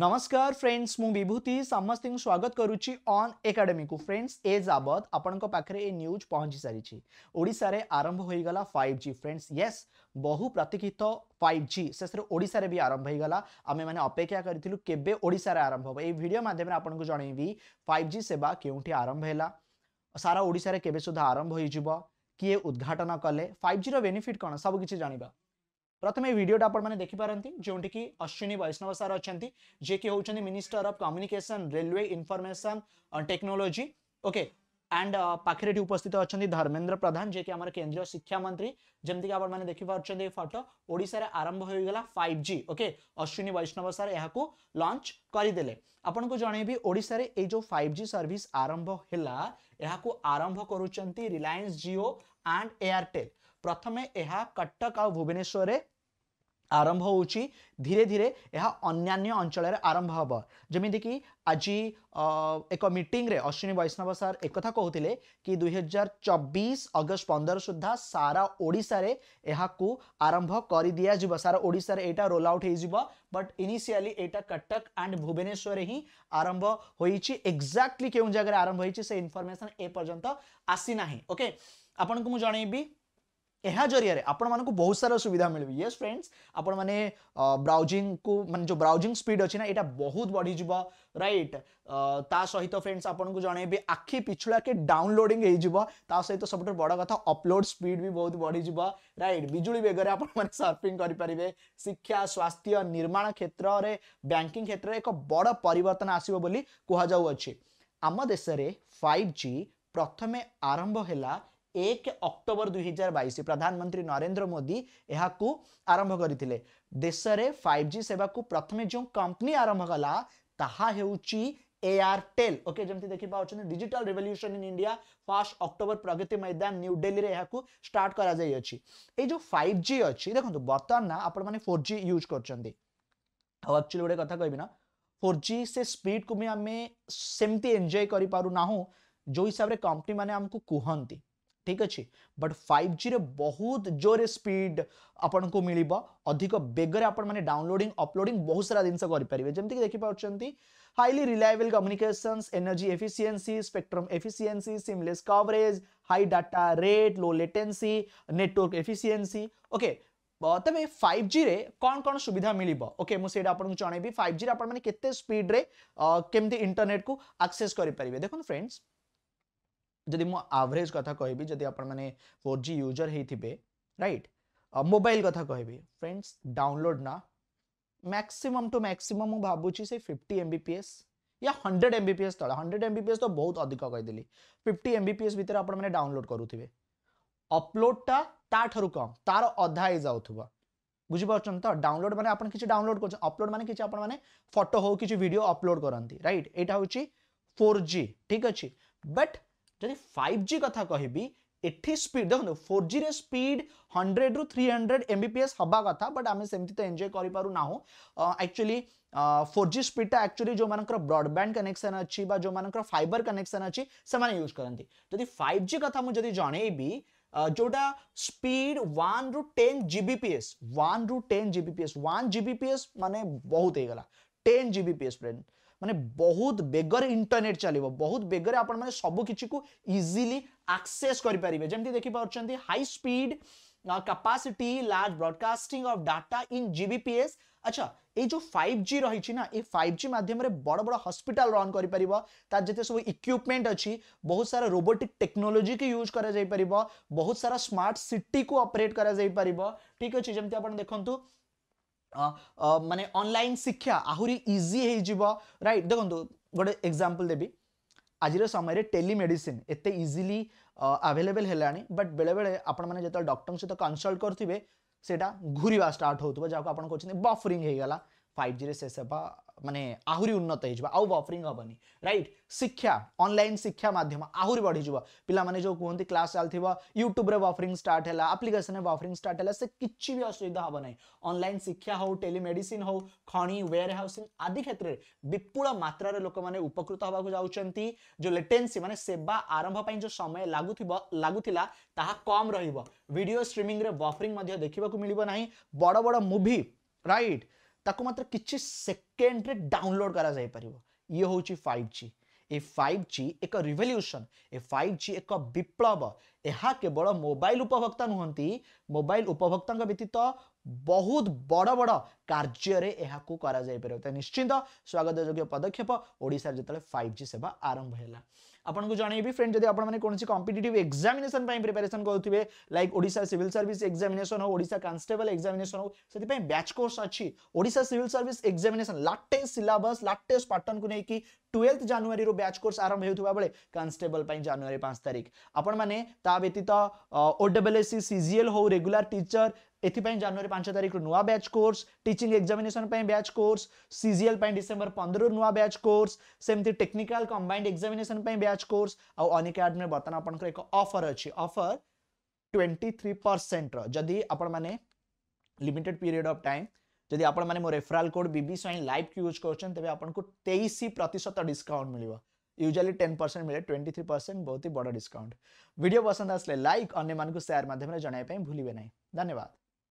ନମସ୍କାର ଫ୍ରେଣ୍ଡସ୍ ମୁଁ ବିଭୂତି ସମସ୍ତଙ୍କୁ ସ୍ୱାଗତ କରୁଛି ଅନ୍ ଏକାଡେମୀକୁ ଫ୍ରେଣ୍ଡସ୍ ଏ ଯାବତ ଆପଣଙ୍କ ପାଖରେ ଏ ନ୍ୟୁଜ୍ ପହଞ୍ଚି ସାରିଛି ଓଡ଼ିଶାରେ ଆରମ୍ଭ ହୋଇଗଲା ଫାଇଭ୍ ଜି ଫ୍ରେଣ୍ଡସ୍ ୟେସ୍ ବହୁ ପ୍ରତୀକ୍ଷିତ ଫାଇଭ୍ ଜି ଶେଷରେ ଓଡ଼ିଶାରେ ବି ଆରମ୍ଭ ହୋଇଗଲା ଆମେମାନେ ଅପେକ୍ଷା କରିଥିଲୁ କେବେ ଓଡ଼ିଶାରେ ଆରମ୍ଭ ହେବ ଏହି ଭିଡ଼ିଓ ମାଧ୍ୟମରେ ଆପଣଙ୍କୁ ଜଣେଇବି ଫାଇଭ୍ ଜି ସେବା କେଉଁଠି ଆରମ୍ଭ ହେଲା ସାରା ଓଡ଼ିଶାରେ କେବେ ସୁଦ୍ଧା ଆରମ୍ଭ ହୋଇଯିବ କିଏ ଉଦ୍ଘାଟନ କଲେ ଫାଇଭ୍ ଜିର ବେନିଫିଟ୍ କ'ଣ ସବୁକିଛି ଜାଣିବା प्रथम भिडियो आपने देखिपारती जोटि की अश्विनी वैष्णव सार अच्छा जे कि हूँ minister of communication railway information technology okay and पाखे उपस्थित अच्छा धर्मेन्द्र प्रधान जे कि केन्द्रीय शिक्षा मंत्री जमीक आपने देखिपे फटो ओडा आरंभ हो गला फाइव जि ओके अश्विनी वैष्णव सार यहाँ लंच करदे आपको जन जनइबी ओडे जो फाइव जि सर्स आरंभ है यह आरंभ करुँच रिलायस जिओ आंड एयारटेल प्रथमे यह कटक आ भुवनेश्वर ଆରମ୍ଭ ହେଉଛି ଧୀରେ ଧୀରେ ଏହା ଅନ୍ୟାନ୍ୟ ଅଞ୍ଚଳରେ ଆରମ୍ଭ ହେବ ଯେମିତିକି ଆଜି ଏକ ମିଟିଂରେ ଅଶ୍ୱିନୀ ବୈଷ୍ଣବ ସାର୍ ଏକଥା କହୁଥିଲେ କି ଦୁଇହଜାର ଚବିଶ ଅଗଷ୍ଟ ପନ୍ଦର ସୁଦ୍ଧା ସାରା ଓଡ଼ିଶାରେ ଏହାକୁ ଆରମ୍ଭ କରିଦିଆଯିବ ସାରା ଓଡ଼ିଶାରେ ଏଇଟା ରୋଲ୍ ଆଉଟ୍ ହେଇଯିବ ବଟ୍ ଇନିସିଆଲି ଏଇଟା କଟକ ଆଣ୍ଡ ଭୁବନେଶ୍ୱରରେ ହିଁ ଆରମ୍ଭ ହୋଇଛି ଏକ୍ଜାକ୍ଟଲି କେଉଁ ଜାଗାରେ ଆରମ୍ଭ ହୋଇଛି ସେ ଇନଫର୍ମେସନ୍ ଏପର୍ଯ୍ୟନ୍ତ ଆସିନାହିଁ ଓକେ ଆପଣଙ୍କୁ ମୁଁ ଜଣେଇବି यह जरिए आपण बहुत सारा सुविधा मिले ये फ्रेंड्स आपने ब्राउजिंग को मान जो ब्राउजिंग स्पीड अच्छी यहाँ बहुत बढ़ीज रईट ता सहित फ्रेंड्स आप जन आखि पिछुला के डाउनलोडिंग सहित सब बड़ कथ अपलोड स्पीड भी बहुत बढ़ीज रईट विजु बेगर आपर्फिंग करेंगे शिक्षा स्वास्थ्य निर्माण क्षेत्र में बैंकिंग क्षेत्र में एक बड़ पर आसो कम देश में फाइव जी प्रथम आरंभ है एक अक्टोबर দুই হাজার বাইশ প্রধানমন্ত্রী নরেন্দ্র মোদি आरंभ আরম্ভ করে দেশে ফাইভ জি সেবা প্রথমে যে কম্পানি আরম্ভ কলা তাহা एयरटेल ओके जमी देखी पाँच digital revolution in India first October Pragati Maidan new daily में यह स्टार्ट कर जो फाइव जि अच्छी देखो बर्तमान ना आप फोर जी यूज करते गोटे कथा कहना फोर जी से स्पीड को भी आम सेमती एंजय कर जो हिसाब से कंपनी मैंने आमको हैं ठीक अच्छे बट फाइव जि बहुत जोर स्पीड आपन को मिल अधिक बेगर आपने डाउनलोडिंग अपलोडिंग बहुत सारा जिनस करेंगे जमीक देखिपुट highly reliable communication energy efficiency spectrum efficiency seamless coverage high data rate low latency network efficiency okay तेज फाइव जि कौन कौन सुविधा मिले ओके जनइबी फाइव जि आपड़े स्पीड में कमी इंटरनेट को आक्से करेंगे देखो फ्रेंड्स जदि मु आवरेज कथा कहबी जदि आपण माने 4G यूजर हेथिबे रईट मोबाइल कथा कह फ्रेंड्स डाउनलोड ना मैक्सिमम टू मैक्सीम मु भाबुची से 50 mbps या 100 mbps तला 100 mbps तो बहुत अधिक कहिदेली फिफ्टी mbps भीतर आपण माने डाउनलोड करूथिबे अपलोड टा कम तार अधा हे जाउथुबा बुझी पाउछन डाउनलोड माने आपण किछ डाउनलोड करछ अपलोड माने किछ आपण माने हो किछ वीडियो अपलोड करंती राइट एटा होची 4G ठीक अच्छे बट जदि फाइव जि कथा कह स्पीड देखो फोर जि स्पीड हंड्रेड रु थ्री हंड्रेड एम बिपिएस हवा कथा बट आम सेम एंजय कर पारना एक्चुअली फोर जि स्पीडा एक्चुअली जो मान ब्रडबैंड कनेक्शन अच्छी जो मान फाइबर कनेक्शन अच्छी से यूज करते जदि फाइव जि कथा मुझे जनईबि जोटा स्पीड वन रु टेन जिबीपीएस वन रु टेन जिबीपीएस वन जिबीपीएस मानते बहुत हो गला टेन जिबीपीएस ମାନେ ବହୁତ ବେଗରେ ଇଣ୍ଟରନେଟ୍ ଚାଲିବ ବହୁତ ବେଗରେ ଆପଣମାନେ ইজিলি କିଛିକୁ ଇଜିଲି ଆକ୍ସେସ୍ କରିପାରିବେ ଯେମିତି ଦେଖିପାରୁଛନ୍ତି high speed capacity large broadcasting of data in GBPS আচ্ছা এই যে ফাইভ জি রয়েছে না এই ফাইভ জি মাধ্যমে বড় বড় হসপিটাল রন করে পাব তার যেতে সব ইকুইপমেন্ট অছি বহুত সারা রোবোটিক টেকনোলোজি কি ইউজ করা যাই পারিব বহুত সারা স্মার্ট সিটি কু অপরেট করা যাই পারিব ঠিক আছে যেমন আপনার দেখুন মানে ଅନଲାଇନ୍ ଶିକ୍ଷା ଆହୁରି ଇଜି ହେଇଯିବ ରାଇଟ୍ ଦେଖନ୍ତୁ ଗୋଟେ ଏକ୍ଜାମ୍ପଲ୍ ଦେବି ଆଜିର ସମୟରେ ଟେଲିମେଡ଼ିସିନ୍ ଏତେ ଇଜିଲି ଆଭେଲେବେଲ୍ ହେଲାଣି ବଟ୍ ବେଳେବେଳେ ଆପଣମାନେ ଯେତେବେଳେ ଡକ୍ଟରଙ୍କ ସହିତ କନସଲ୍ଟ କରୁଥିବେ ସେଇଟା ଘୁରିବା ଷ୍ଟାର୍ଟ ହେଉଥିବ ଯାହାକୁ ଆପଣ କହୁଛନ୍ତି ବଫରିଂ ହେଇଗଲା फाइव जि से सेवा मानने आहरी उन्नत होफरींग हेनी रईट शिक्षा अनलाइन शिक्षा मध्यम आहरी बढ़ीजी पिलाने जो कहते क्लास चल थी यूट्यूब्रे वफरींग स्टार्ट है आप्लिकेसन में वफरींग स्टार्ट है से भी असुविधा हम ना अनलाइन शिक्षा हो टेलीमेड हो खी वेयर हाउसी आदि क्षेत्र में विपुल मात्र लोक मैंने जो लेटेन्सी मानते सेवा आरंभपाई जो समय लगु लगुला ता कम रिडियो स्ट्रीमिंग में वफरींग देखा मिलना ना बड़ बड़ मुवि रईट right. ताको मात्र किसी सेकेंड रे डाउनलोड करा जाए पर ये हूँ फाइव जी ए फाइव जी एक रिवल्यूशन ए फाइव जी एक विप्लव यह केवल मोबाइल उपभोक्ता नुहति मोबाइल उपभोक्ता व्यतीत बहुत बड़ बड़ कार्य निश्चिंत स्वागत योग्य पदक्षेप ओडार जो फाइव जी सेवा आरंभ है ଆପଣଙ୍କୁ ଜଣେଇବି ଫ୍ରେଣ୍ଡ ଯଦି ଆପଣମାନେ କୌଣସି କମ୍ପିଟେଟିଭ୍ ଏକ୍ଜାମିନେସନ୍ ପାଇଁ ପ୍ରିପାରେସନ୍ କରୁଥିବେ like Odisha civil service examination ହଉ ଓଡ଼ିଶା କନଷ୍ଟେବଲ୍ ଏକ୍ଜାମିନେସନ୍ ହଉ ସେଥିପାଇଁ ବ୍ୟାଚ୍ କୋର୍ସ ଅଛି Odisha civil service examination latest syllabus latest ପାଟର୍ନକୁ ନେଇକି টুয়েলথ জানুয়ারি ব্যাচ কোর্স আরম্ভ হেউথিবা বেলে কনস্টেবল পাই জানুয়ারি 5 তারিখ আপন মানে তা ব্যতীত ওডব্লএসসি সিজিএল হো রেগুলার টিচার एथपाई जानुरी पांच तारीख रू नुआ batch course teaching examination batch course CGL December पंद्रह नुआ बैच कोर्स सेमती technical combined examination batch course आउ आनिकाडमी बर्तमान आप अफर अच्छी अफर ट्वेंटी थ्री परसेंट रि आप लिमिटेड पीरियड अफ टाइम जदि आपने रेफराल कॉड बी सैन लाइव यूज करते आपको तेईस प्रतिशत डिस्काउंट मिले यूजुअली टेन परसेंट मिले थ्री परसेंट बहुत ही बड़ा डिस्काउंट वीडियो पसंद आसे लाइक अन्य मानक सेयार मध्यम जनवाई भूलें ना धन्यवाद